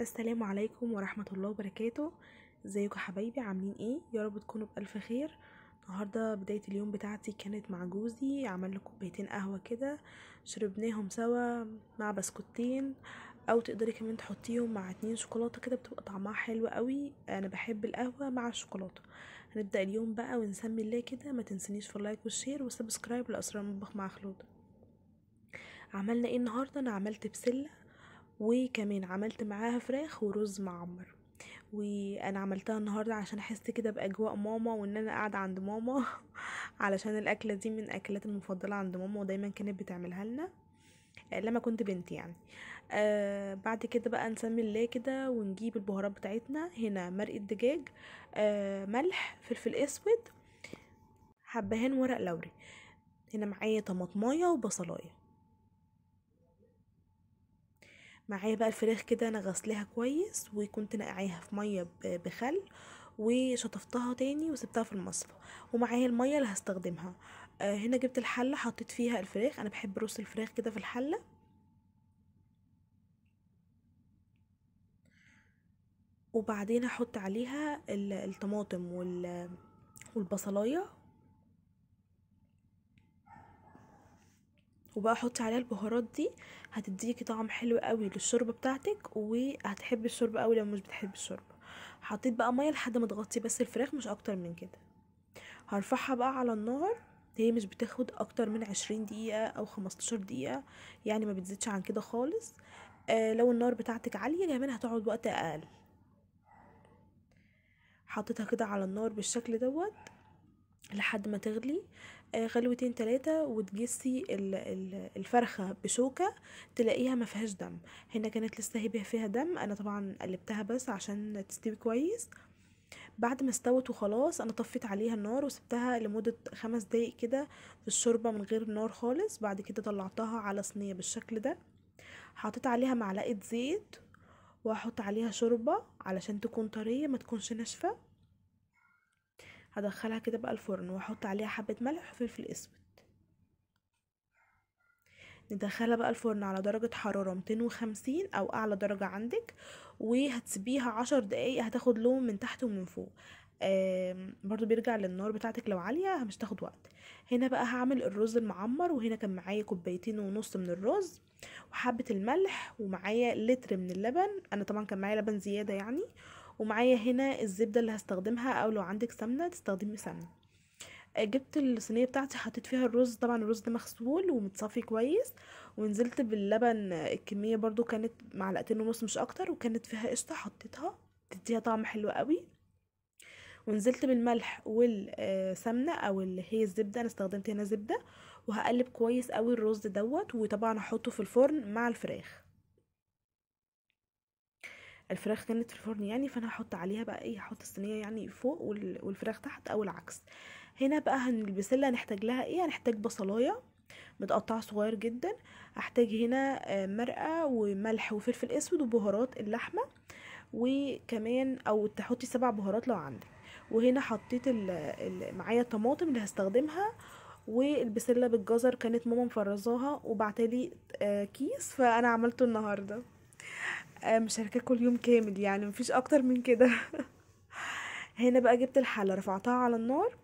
السلام عليكم ورحمة الله وبركاته ازيكم حبايبي عاملين ايه يا رب تكونوا بألف خير النهاردة بداية اليوم بتاعتي كانت مع جوزي عملنا كوبايتين قهوة كده شربناهم سوا مع بسكوتين او تقدري كمان تحطيهم مع اتنين شوكولاتة كده بتبقى طعمها حلو قوي انا بحب القهوة مع الشوكولاتة هنبدأ اليوم بقى ونسمي الله كده ما تنسنيش في اللايك والشير والسبسكرايب لأسرار المطبخ مع خلود عملنا ايه النهاردة انا عملت بسلة وكمان عملت معاها فراخ ورز معمر وانا عملتها النهارده عشان احس كده باجواء ماما وان انا قاعده عند ماما علشان الاكله دي من الاكلات المفضله عند ماما ودايما كانت بتعملها لنا آه، لما كنت بنت يعني آه بعد كده بقى نسمي الله كده ونجيب البهارات بتاعتنا هنا مرق الدجاج آه ملح فلفل اسود حبهان ورق لوري هنا معايا طماطمايه وبصلايه معايا بقى الفراخ كده انا غسلاها كويس وكنت نقعيها في ميه بخل وشطفتها تاني وسبتها في المصفى ومعايا الميه اللي هستخدمها آه، هنا جبت الحله حطيت فيها الفراخ انا بحب رص الفراخ كده في الحله وبعدين احط عليها الطماطم والبصلايه وبقى حطي عليها البهارات دي هتديكي طعم حلو قوي للشوربه بتاعتك وهتحبي الشوربه قوي لو مش بتحبي الشوربه حطيت بقى ميه لحد ما تغطي بس الفراخ مش اكتر من كده هرفعها بقى على النار هي مش بتاخد اكتر من عشرين دقيقه او خمستاشر دقيقه يعني ما بتزيدش عن كده خالص آه لو النار بتاعتك عاليه كمان هتقعد وقت اقل حطيتها كده على النار بالشكل دوت لحد ما تغلي آه، غلوتين تلاتة وتجسي الفرخة بشوكة تلاقيها ما فيهاش دم هنا كانت لسه هي فيها دم انا طبعا قلبتها بس عشان تستوي كويس بعد ما استوت وخلاص انا طفيت عليها النار وسبتها لمدة خمس دقايق كده في الشوربة من غير نار خالص بعد كده طلعتها على صينية بالشكل ده حطيت عليها معلقة زيت واحط عليها شوربة علشان تكون طرية ما تكونش ناشفة هدخلها كده بقى الفرن واحط عليها حبة ملح وفلفل اسود ندخلها بقى الفرن على درجة حرارة 250 او اعلى درجة عندك وهتسيبيها عشر دقايق هتاخد لون من تحت ومن فوق برضو بيرجع للنار بتاعتك لو عالية مش تاخد وقت هنا بقى هعمل الرز المعمر وهنا كان معايا كوبايتين ونص من الرز وحبة الملح ومعايا لتر من اللبن انا طبعا كان معايا لبن زيادة يعني ومعايا هنا الزبدة اللي هستخدمها او لو عندك سمنة تستخدمي سمنة آه، جبت الصينية بتاعتي حطيت فيها الرز طبعا الرز ده مغسول ومتصفي كويس ونزلت باللبن الكمية برضو كانت معلقتين ونص مش اكتر وكانت فيها قشطة حطيتها تديها طعم حلو قوي ونزلت بالملح والسمنه او اللي هي الزبده انا استخدمت هنا زبده وهقلب كويس قوي الرز دوت وطبعا هحطه في الفرن مع الفراخ الفراخ كانت في الفرن يعني فانا هحط عليها بقى ايه هحط الصينيه يعني فوق والفراخ تحت او العكس هنا بقى هنلبسلها هنحتاج لها ايه هنحتاج بصلايه متقطعه صغير جدا هحتاج هنا آه، مرقه وملح وفلفل اسود وبهارات اللحمه وكمان او تحطي سبع بهارات لو عندك وهنا حطيت معايا الطماطم اللي هستخدمها والبسله بالجزر كانت ماما مفرزاها وبعتلي آه، كيس فانا عملته النهارده آه، كل يوم كامل يعني مفيش اكتر من كده هنا بقى جبت الحله رفعتها على النار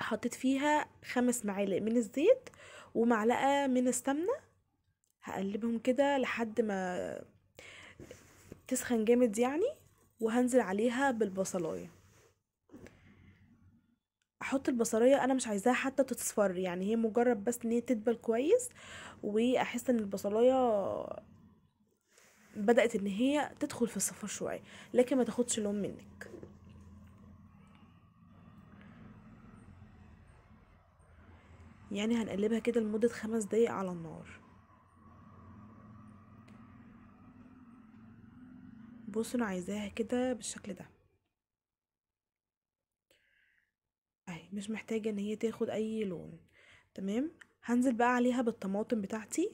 حطيت فيها خمس معالق من الزيت ومعلقه من السمنه هقلبهم كده لحد ما تسخن جامد يعني وهنزل عليها بالبصلايه احط البصلايه انا مش عايزاها حتى تتصفر يعني هي مجرد بس ان هي تدبل كويس واحس ان البصلايه بدات ان هي تدخل في السفر شويه لكن ما تاخدش لون منك يعني هنقلبها كده لمدة خمس دقايق على النار بصوا انا عايزاها كده بالشكل ده اهي مش محتاجة ان هي تاخد اي لون تمام هنزل بقى عليها بالطماطم بتاعتي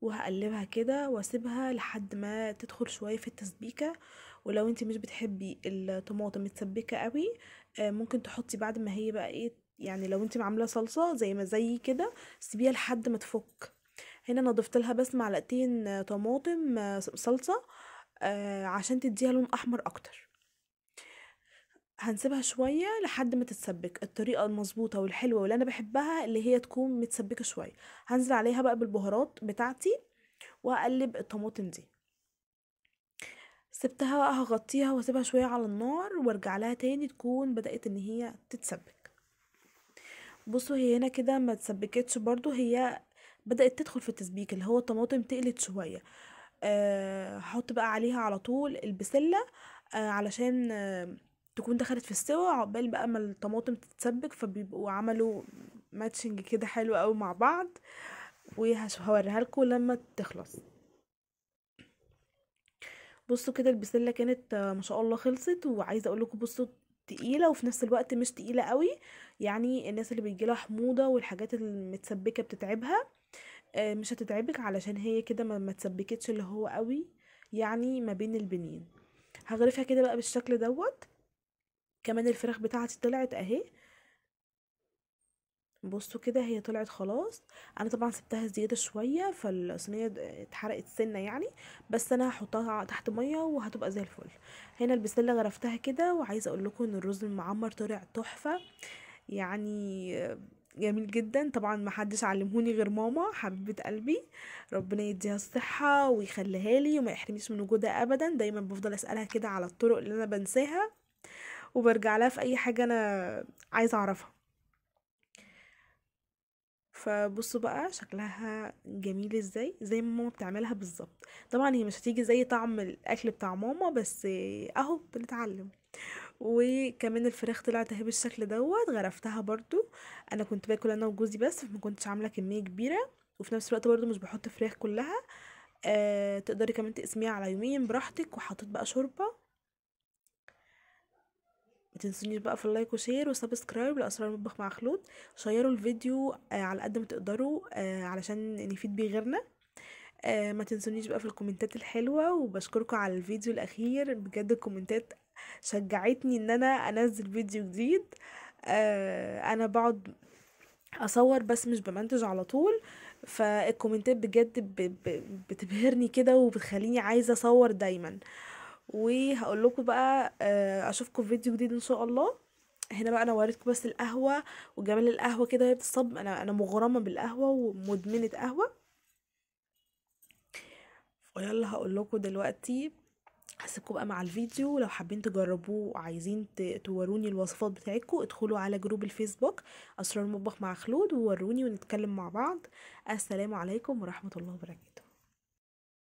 وهقلبها كده واسيبها لحد ما تدخل شويه في التسبيكه ولو انت مش بتحبي الطماطم متسبكه قوي آه، ممكن تحطي بعد ما هي بقى ايه يعني لو انت عامله صلصه زي ما زي كده سيبيها لحد ما تفك هنا انا ضفت لها بس معلقتين طماطم آه، صلصه آه، عشان تديها لون احمر اكتر هنسيبها شوية لحد ما تتسبك الطريقة المظبوطة والحلوة واللي أنا بحبها اللي هي تكون متسبكة شوية هنزل عليها بقى بالبهارات بتاعتي وأقلب الطماطم دي سبتها بقى هغطيها واسيبها شوية على النار وارجع لها تاني تكون بدأت ان هي تتسبك بصوا هي هنا كده ما تسبكتش برضو هي بدأت تدخل في التسبيك اللي هو الطماطم تقلت شوية أه هحط بقى عليها على طول البسلة أه علشان أه تكون دخلت في السوا عقبال بقى ما الطماطم تتسبك فبيبقوا عملوا ماتشنج كده حلو قوي مع بعض وهوريها لكم لما تخلص بصوا كده البسله كانت ما شاء الله خلصت وعايزه اقول لكم بصوا تقيله وفي نفس الوقت مش تقيله قوي يعني الناس اللي بيجيلها حموضه والحاجات المتسبكه بتتعبها آه، مش هتتعبك علشان هي كده ما متسبكتش اللي هو قوي يعني ما بين البنين هغرفها كده بقى بالشكل دوت كمان الفراخ بتاعتي طلعت اهي بصوا كده هي طلعت خلاص انا طبعا سبتها زياده شويه فالصينيه اتحرقت سنه يعني بس انا هحطها تحت ميه وهتبقى زي الفل هنا البسله غرفتها كده وعايزه اقول لكم ان الرز المعمر طلع تحفه يعني جميل جدا طبعا ما حدش علمهوني غير ماما حبيبه قلبي ربنا يديها الصحه ويخليها لي وما يحرميش من وجودها ابدا دايما بفضل اسالها كده على الطرق اللي انا بنساها وبرجع لها في اي حاجه انا عايزه اعرفها فبصوا بقى شكلها جميل ازاي زي ما ماما بتعملها بالظبط طبعا هي مش هتيجي زي طعم الاكل بتاع ماما بس اهو بنتعلم وكمان الفراخ طلعت اهي بالشكل دوت غرفتها برضو انا كنت باكل انا وجوزي بس فما كنتش عامله كميه كبيره وفي نفس الوقت برضو مش بحط فراخ كلها آه تقدري كمان تقسميها على يومين براحتك وحطيت بقى شوربه ما تنسونيش بقى في اللايك وشير وسبسكرايب لاسرار المطبخ مع خلود شيروا الفيديو آه، على قد ما تقدروا آه، علشان نفيد بيه غيرنا آه، ما تنسونيش بقى في الكومنتات الحلوه وبشكركم على الفيديو الاخير بجد الكومنتات شجعتني ان انا انزل فيديو جديد انا بقعد اصور بس مش بمنتج على طول فالكومنتات بجد بتبهرني كده وبتخليني عايزه اصور دايما وهقول لكم بقى آه، اشوفكم في فيديو جديد ان شاء الله هنا بقى انا وريتكم بس القهوه وجمال القهوه كده وهي بتصب انا انا مغرمه بالقهوه ومدمنه قهوه ويلا هقول لكم دلوقتي هسيبكم بقى مع الفيديو لو حابين تجربوه وعايزين توروني الوصفات بتاعتكم ادخلوا على جروب الفيسبوك اسرار المطبخ مع خلود ووروني ونتكلم مع بعض السلام عليكم ورحمه الله وبركاته